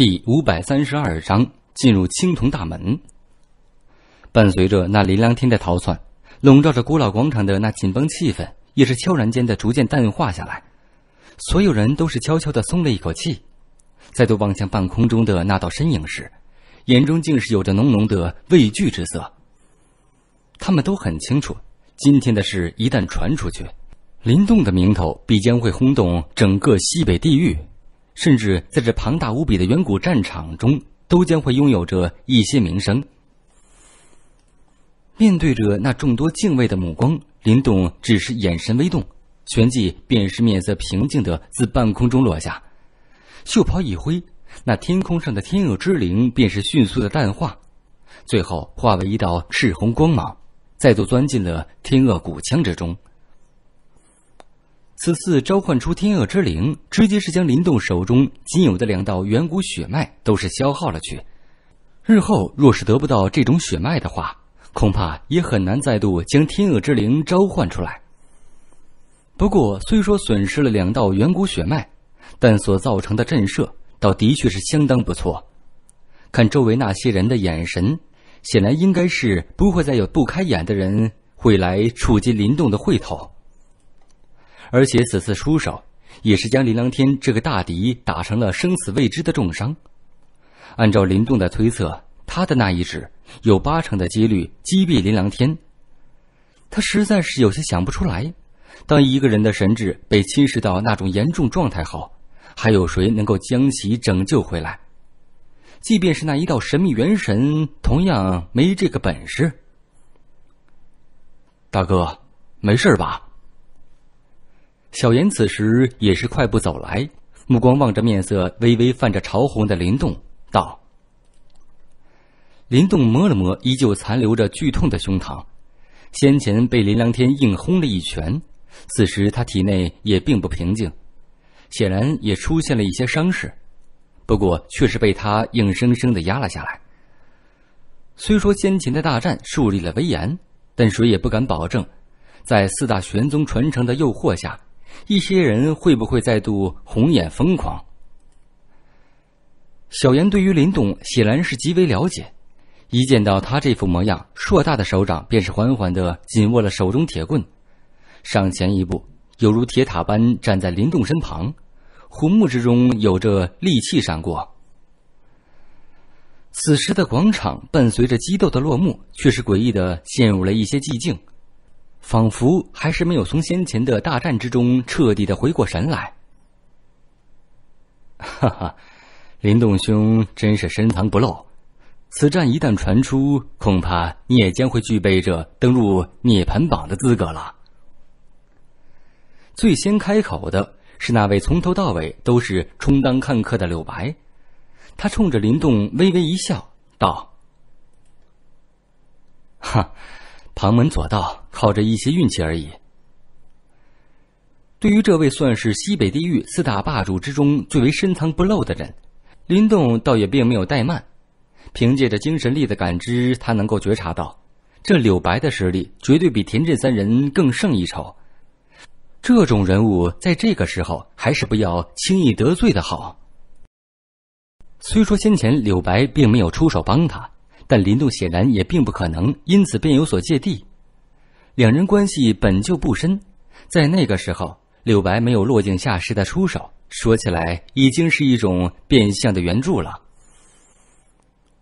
第五百三十二章进入青铜大门。伴随着那琳琅天的逃窜，笼罩着古老广场的那紧绷气氛也是悄然间的逐渐淡化下来。所有人都是悄悄的松了一口气，再度望向半空中的那道身影时，眼中竟是有着浓浓的畏惧之色。他们都很清楚，今天的事一旦传出去，林动的名头必将会轰动整个西北地域。甚至在这庞大无比的远古战场中，都将会拥有着一些名声。面对着那众多敬畏的目光，林动只是眼神微动，旋即便是面色平静的自半空中落下，袖袍一挥，那天空上的天鳄之灵便是迅速的淡化，最后化为一道赤红光芒，再度钻进了天鳄骨腔之中。此次召唤出天鹅之灵，直接是将林动手中仅有的两道远古血脉都是消耗了去。日后若是得不到这种血脉的话，恐怕也很难再度将天鹅之灵召唤出来。不过虽说损失了两道远古血脉，但所造成的震慑倒的确是相当不错。看周围那些人的眼神，显然应该是不会再有不开眼的人会来触及林动的会头。而且此次出手，也是将林琅天这个大敌打成了生死未知的重伤。按照林动的推测，他的那一指有八成的几率击毙林琅天。他实在是有些想不出来，当一个人的神智被侵蚀到那种严重状态后，还有谁能够将其拯救回来？即便是那一道神秘元神，同样没这个本事。大哥，没事吧？小妍此时也是快步走来，目光望着面色微微泛着潮红的林动，道：“林动摸了摸依旧残留着剧痛的胸膛，先前被林良天硬轰了一拳，此时他体内也并不平静，显然也出现了一些伤势，不过却是被他硬生生的压了下来。虽说先前的大战树立了威严，但谁也不敢保证，在四大玄宗传承的诱惑下。”一些人会不会再度红眼疯狂？小严对于林动显然是极为了解，一见到他这副模样，硕大的手掌便是缓缓的紧握了手中铁棍，上前一步，犹如铁塔般站在林动身旁，红目之中有着戾气闪过。此时的广场伴随着激斗的落幕，却是诡异的陷入了一些寂静。仿佛还是没有从先前的大战之中彻底的回过神来。哈哈，林动兄真是深藏不露，此战一旦传出，恐怕你也将会具备着登入涅槃榜的资格了。最先开口的是那位从头到尾都是充当看客的柳白，他冲着林动微微一笑，道：“哈，旁门左道。”靠着一些运气而已。对于这位算是西北地域四大霸主之中最为深藏不露的人，林动倒也并没有怠慢。凭借着精神力的感知，他能够觉察到，这柳白的实力绝对比田震三人更胜一筹。这种人物在这个时候还是不要轻易得罪的好。虽说先前柳白并没有出手帮他，但林动显然也并不可能因此便有所芥蒂。两人关系本就不深，在那个时候，柳白没有落井下石的出手，说起来已经是一种变相的援助了。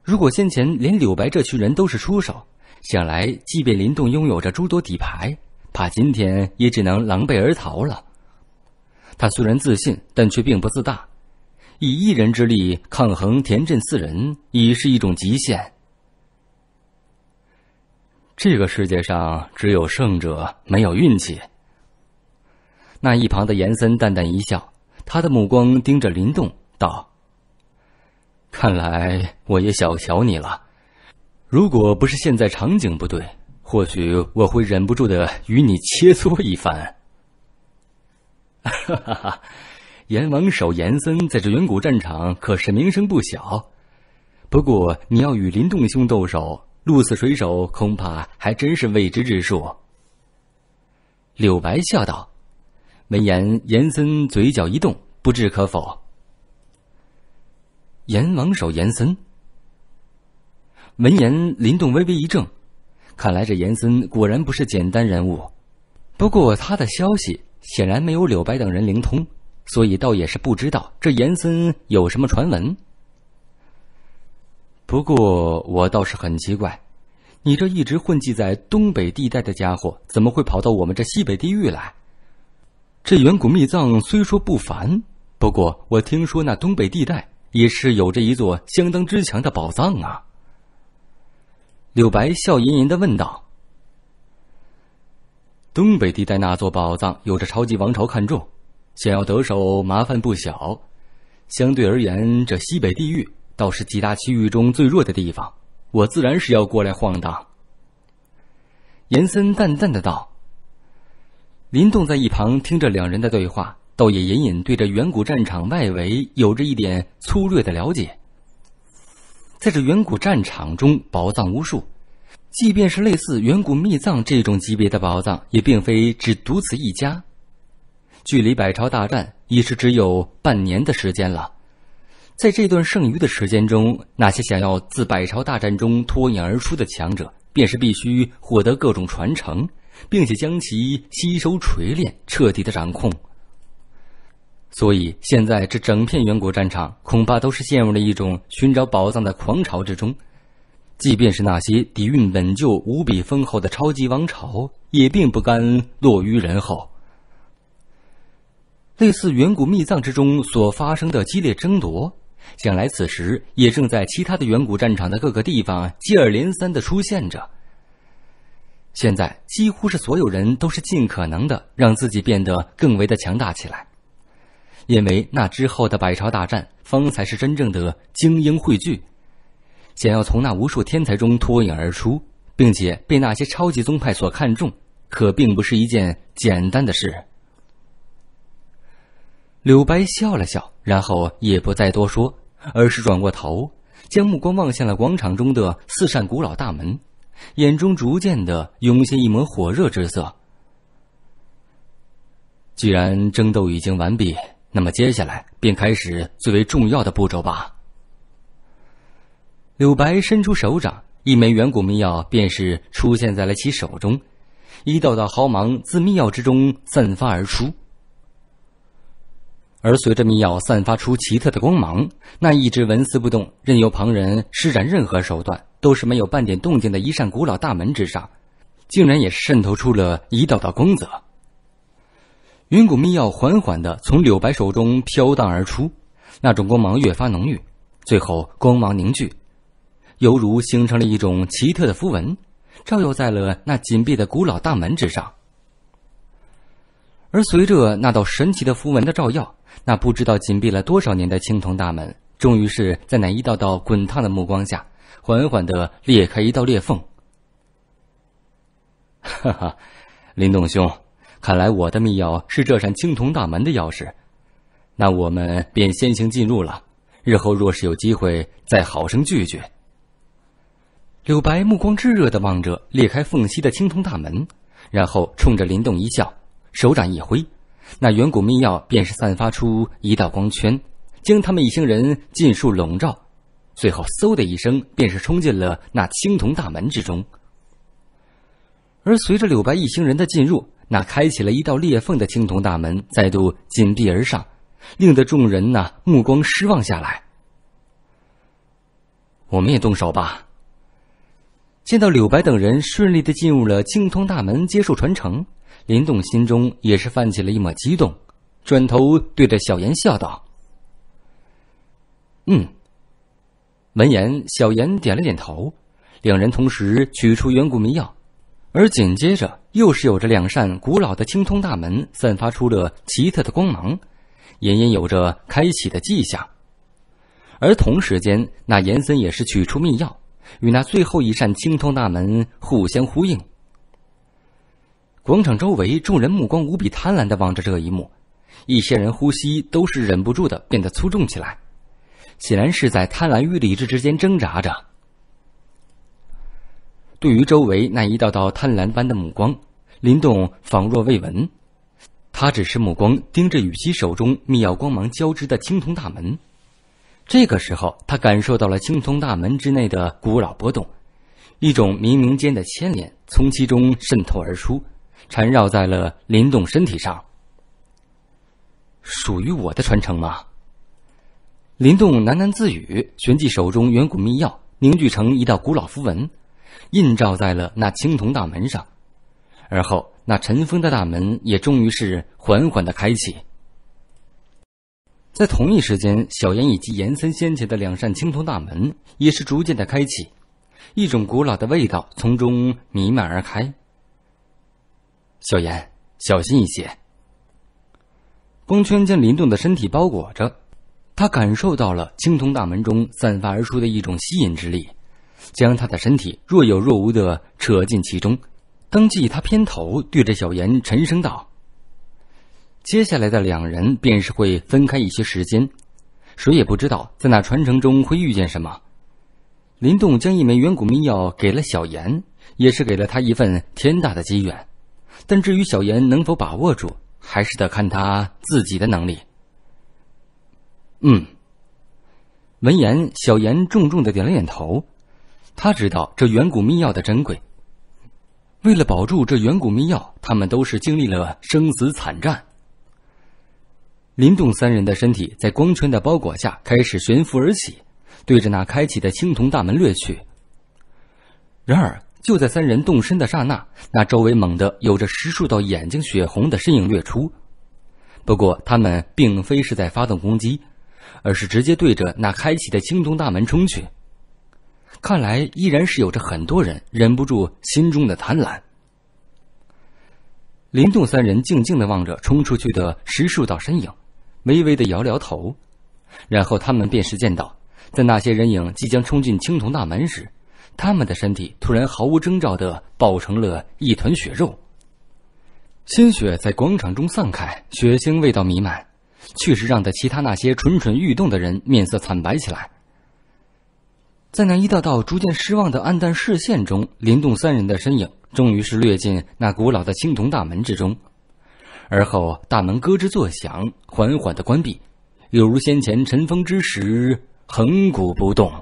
如果先前连柳白这群人都是出手，想来即便林动拥有着诸多底牌，怕今天也只能狼狈而逃了。他虽然自信，但却并不自大，以一人之力抗衡田震四人，已是一种极限。这个世界上只有胜者，没有运气。那一旁的严森淡淡一笑，他的目光盯着林动，道：“看来我也小瞧你了。如果不是现在场景不对，或许我会忍不住的与你切磋一番。”哈哈哈，阎王手严森在这远古战场可是名声不小。不过你要与林动兄斗手。鹿死谁手，恐怕还真是未知之数。柳白笑道。闻言，严森嘴角一动，不置可否。阎王手严森。闻言，林动微微一怔，看来这严森果然不是简单人物。不过他的消息显然没有柳白等人灵通，所以倒也是不知道这严森有什么传闻。不过我倒是很奇怪，你这一直混迹在东北地带的家伙，怎么会跑到我们这西北地域来？这远古秘藏虽说不凡，不过我听说那东北地带也是有着一座相当之强的宝藏啊。柳白笑吟吟的问道：“东北地带那座宝藏有着超级王朝看重，想要得手麻烦不小。相对而言，这西北地域……”倒是几大区域中最弱的地方，我自然是要过来晃荡。”严森淡淡的道。林动在一旁听着两人的对话，倒也隐隐对着远古战场外围有着一点粗略的了解。在这远古战场中，宝藏无数，即便是类似远古秘藏这种级别的宝藏，也并非只独此一家。距离百朝大战已是只有半年的时间了。在这段剩余的时间中，那些想要自百朝大战中脱颖而出的强者，便是必须获得各种传承，并且将其吸收、锤炼、彻底的掌控。所以，现在这整片远古战场，恐怕都是陷入了一种寻找宝藏的狂潮之中。即便是那些底蕴本就无比丰厚的超级王朝，也并不甘落于人后。类似远古秘藏之中所发生的激烈争夺。想来，此时也正在其他的远古战场的各个地方接二连三的出现着。现在，几乎是所有人都是尽可能的让自己变得更为的强大起来，因为那之后的百朝大战，方才是真正的精英汇聚。想要从那无数天才中脱颖而出，并且被那些超级宗派所看中，可并不是一件简单的事。柳白笑了笑，然后也不再多说，而是转过头，将目光望向了广场中的四扇古老大门，眼中逐渐的涌现一抹火热之色。既然争斗已经完毕，那么接下来便开始最为重要的步骤吧。柳白伸出手掌，一枚远古密钥便是出现在了其手中，一道道毫芒自密钥之中散发而出。而随着密钥散发出奇特的光芒，那一直纹丝不动、任由旁人施展任何手段都是没有半点动静的一扇古老大门之上，竟然也渗透出了一道道光泽。云谷秘钥缓缓的从柳白手中飘荡而出，那种光芒越发浓郁，最后光芒凝聚，犹如形成了一种奇特的符文，照耀在了那紧闭的古老大门之上。而随着那道神奇的符文的照耀，那不知道紧闭了多少年的青铜大门，终于是在那一道道滚烫的目光下，缓缓的裂开一道裂缝。哈哈，林动兄，看来我的密钥是这扇青铜大门的钥匙，那我们便先行进入了，日后若是有机会再好生聚聚。柳白目光炙热的望着裂开缝隙的青铜大门，然后冲着林动一笑。手掌一挥，那远古密钥便是散发出一道光圈，将他们一行人尽数笼罩。最后，嗖的一声，便是冲进了那青铜大门之中。而随着柳白一行人的进入，那开启了一道裂缝的青铜大门再度紧闭而上，令得众人那目光失望下来。我们也动手吧。见到柳白等人顺利的进入了青铜大门，接受传承。林动心中也是泛起了一抹激动，转头对着小妍笑道：“嗯。”闻言，小妍点了点头。两人同时取出远古迷药，而紧接着又是有着两扇古老的青铜大门散发出了奇特的光芒，隐隐有着开启的迹象。而同时间，那严森也是取出密药，与那最后一扇青铜大门互相呼应。广场周围，众人目光无比贪婪的望着这一幕，一些人呼吸都是忍不住的变得粗重起来，显然是在贪婪与理智之间挣扎着。对于周围那一道道贪婪般的目光，林动仿若未闻，他只是目光盯着雨熙手中密钥光芒交织的青铜大门。这个时候，他感受到了青铜大门之内的古老波动，一种冥冥间的牵连从其中渗透而出。缠绕在了林动身体上，属于我的传承吗？林动喃喃自语，旋即手中远古密钥凝聚成一道古老符文，映照在了那青铜大门上，而后那尘封的大门也终于是缓缓的开启。在同一时间，小妍以及严森先前的两扇青铜大门也是逐渐的开启，一种古老的味道从中弥漫而开。小严，小心一些。光圈将林动的身体包裹着，他感受到了青铜大门中散发而出的一种吸引之力，将他的身体若有若无的扯进其中。当即，他偏头对着小严沉声道：“接下来的两人便是会分开一些时间，谁也不知道在那传承中会遇见什么。”林动将一枚远古秘药给了小严，也是给了他一份天大的机缘。但至于小严能否把握住，还是得看他自己的能力。嗯。闻言，小严重重的点了点头，他知道这远古秘药的珍贵。为了保住这远古秘药，他们都是经历了生死惨战。林动三人的身体在光圈的包裹下开始悬浮而起，对着那开启的青铜大门掠去。然而。就在三人动身的刹那，那周围猛地有着十数道眼睛血红的身影掠出。不过，他们并非是在发动攻击，而是直接对着那开启的青铜大门冲去。看来，依然是有着很多人忍不住心中的贪婪。林动三人静静的望着冲出去的十数道身影，微微的摇摇头，然后他们便是见到，在那些人影即将冲进青铜大门时。他们的身体突然毫无征兆的爆成了一团血肉，鲜血在广场中散开，血腥味道弥漫，确实让得其他那些蠢蠢欲动的人面色惨白起来。在那一道道逐渐失望的暗淡视线中，林动三人的身影终于是掠进那古老的青铜大门之中，而后大门咯吱作响，缓缓的关闭，犹如先前尘封之时，恒古不动。